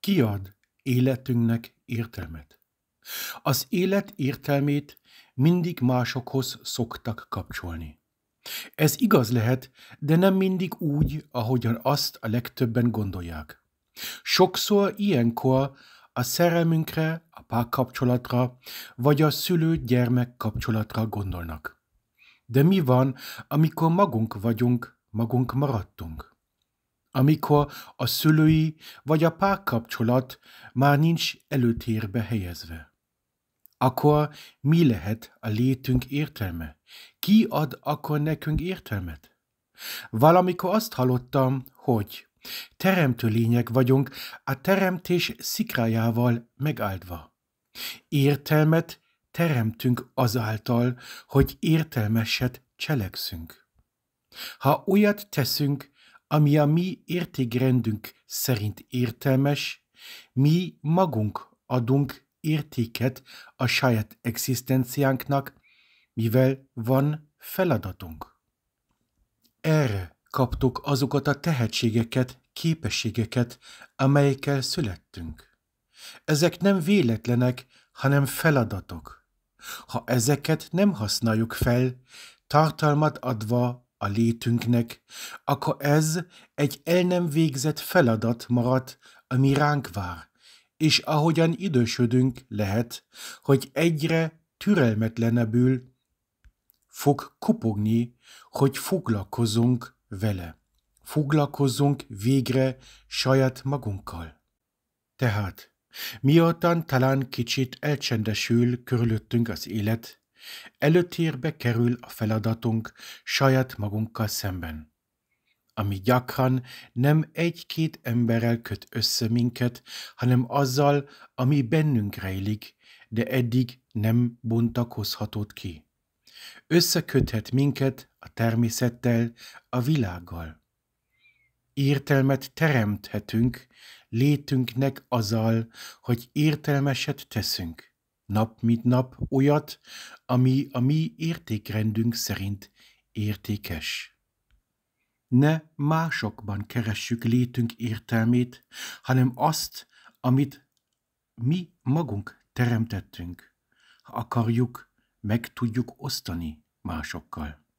kiad életünknek értelmet. Az élet értelmét mindig másokhoz szoktak kapcsolni. Ez igaz lehet, de nem mindig úgy, ahogyan azt a legtöbben gondolják. Sokszor ilyenkor a szerelmünkre, a párkapcsolatra, vagy a szülő-gyermek kapcsolatra gondolnak. De mi van, amikor magunk vagyunk, magunk maradtunk? amikor a szülői vagy a párkapcsolat már nincs előtérbe helyezve. Akkor mi lehet a létünk értelme? Ki ad akkor nekünk értelmet? Valamikor azt hallottam, hogy teremtő lények vagyunk, a teremtés szikrájával megáldva. Értelmet teremtünk azáltal, hogy értelmeset cselekszünk. Ha olyat teszünk, ami a mi értékrendünk szerint értelmes, mi magunk adunk értéket a saját egzisztenciánknak, mivel van feladatunk. Erre kaptuk azokat a tehetségeket, képességeket, amelyekkel születtünk. Ezek nem véletlenek, hanem feladatok. Ha ezeket nem használjuk fel, tartalmat adva a létünknek, akkor ez egy el nem végzett feladat marad, ami ránk vár, és ahogyan idősödünk, lehet, hogy egyre türelmetlenebbül fog kopogni, hogy foglalkozunk vele. Foglalkozzunk végre saját magunkkal. Tehát, miután talán kicsit elcsendesül körülöttünk az élet, Előtérbe kerül a feladatunk saját magunkkal szemben, ami gyakran nem egy-két emberrel köt össze minket, hanem azzal, ami bennünk rejlik, de eddig nem bontakozhatott ki. Összeköthet minket a természettel, a világgal. Értelmet teremthetünk létünknek azzal, hogy értelmeset teszünk nap mint nap olyat, ami a mi értékrendünk szerint értékes. Ne másokban keressük létünk értelmét, hanem azt, amit mi magunk teremtettünk. Ha akarjuk, meg tudjuk osztani másokkal.